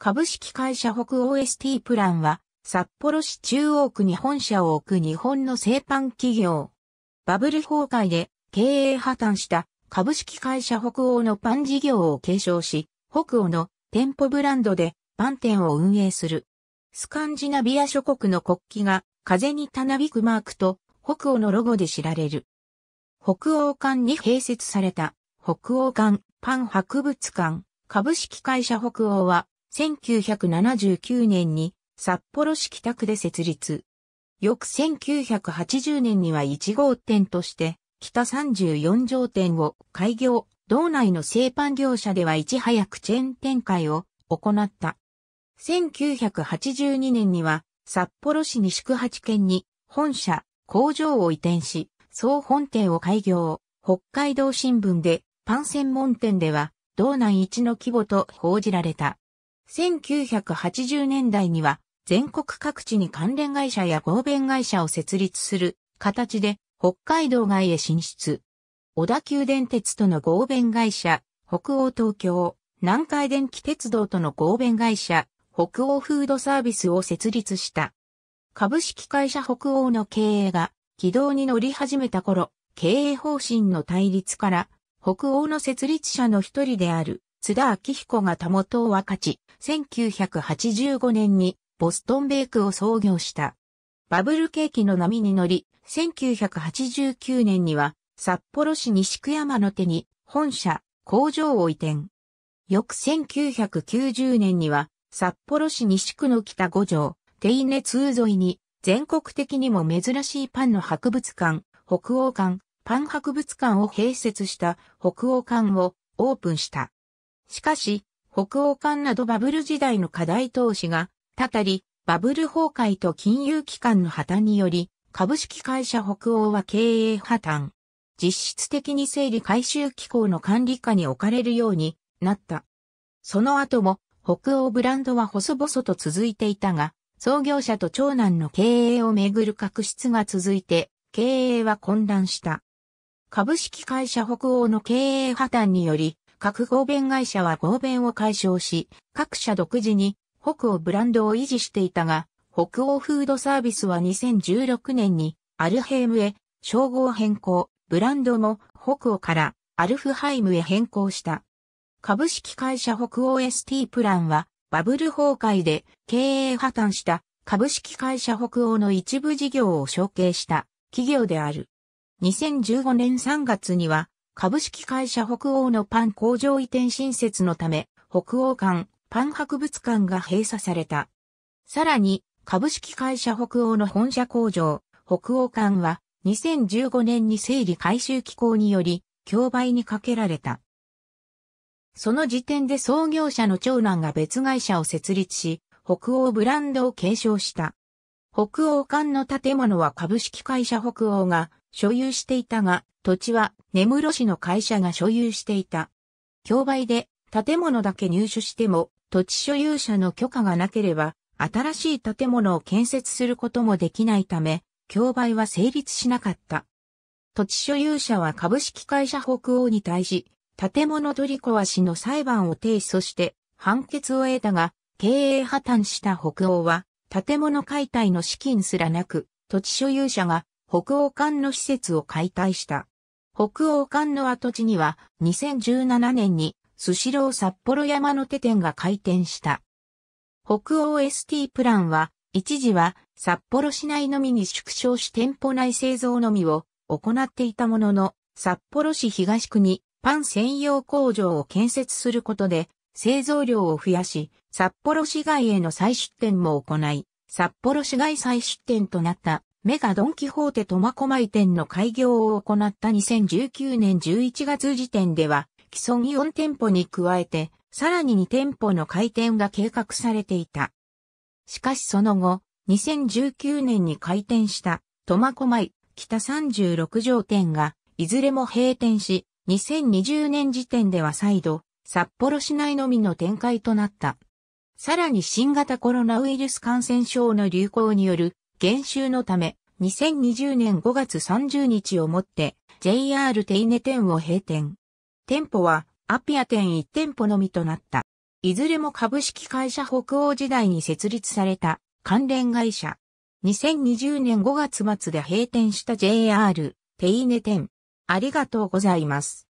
株式会社北欧 s t プランは、札幌市中央区に本社を置く日本の製パン企業。バブル崩壊で経営破綻した株式会社北欧のパン事業を継承し、北欧の店舗ブランドでパン店を運営する。スカンジナビア諸国の国旗が風にたなびくマークと北欧のロゴで知られる。北欧館に併設された北欧館パン博物館株式会社北欧は1979年に札幌市北区で設立。翌1980年には1号店として北34条店を開業、道内の製パン業者ではいち早くチェーン展開を行った。1982年には札幌市西区八県に本社、工場を移転し、総本店を開業。北海道新聞でパン専門店では道内一の規模と報じられた。1980年代には全国各地に関連会社や合弁会社を設立する形で北海道外へ進出。小田急電鉄との合弁会社、北欧東京、南海電気鉄道との合弁会社、北欧フードサービスを設立した。株式会社北欧の経営が軌道に乗り始めた頃、経営方針の対立から、北欧の設立者の一人である津田明彦がたもとを分かち、1985年にボストンベイクを創業した。バブル景気の波に乗り、1989年には札幌市西区山の手に本社、工場を移転。翌1990年には札幌市西区の北五条、手稲通沿いに全国的にも珍しいパンの博物館、北欧館、パン博物館を併設した北欧館をオープンした。しかし、北欧間などバブル時代の課題投資が、たたり、バブル崩壊と金融機関の破綻により、株式会社北欧は経営破綻。実質的に整理回収機構の管理下に置かれるようになった。その後も北欧ブランドは細々と続いていたが、創業者と長男の経営をめぐる確執が続いて、経営は混乱した。株式会社北欧の経営破綻により、各合弁会社は合弁を解消し、各社独自に北欧ブランドを維持していたが、北欧フードサービスは2016年にアルヘイムへ称号変更、ブランドも北欧からアルフハイムへ変更した。株式会社北欧 ST プランはバブル崩壊で経営破綻した株式会社北欧の一部事業を承継した企業である。2015年3月には株式会社北欧のパン工場移転新設のため、北欧館、パン博物館が閉鎖された。さらに、株式会社北欧の本社工場、北欧館は、2015年に整理回収機構により、競売にかけられた。その時点で創業者の長男が別会社を設立し、北欧ブランドを継承した。北欧館の建物は株式会社北欧が所有していたが、土地は根室市の会社が所有していた。競売で建物だけ入手しても土地所有者の許可がなければ新しい建物を建設することもできないため、競売は成立しなかった。土地所有者は株式会社北欧に対し、建物取り壊しの裁判を提訴して判決を得たが、経営破綻した北欧は、建物解体の資金すらなく、土地所有者が北欧間の施設を解体した。北欧館の跡地には2017年にスシロー札幌山の手店が開店した。北欧 ST プランは一時は札幌市内のみに縮小し店舗内製造のみを行っていたものの札幌市東区にパン専用工場を建設することで製造量を増やし札幌市外への再出店も行い札幌市外再出店となったメガドンキホーテ苫小牧店の開業を行った2019年11月時点では、既存4店舗に加えて、さらに2店舗の開店が計画されていた。しかしその後、2019年に開店した苫小牧北36条店が、いずれも閉店し、2020年時点では再度、札幌市内のみの展開となった。さらに新型コロナウイルス感染症の流行による減収のため、2020年5月30日をもって JR 手稲店を閉店。店舗はアピア店1店舗のみとなった。いずれも株式会社北欧時代に設立された関連会社。2020年5月末で閉店した JR 手稲店。ありがとうございます。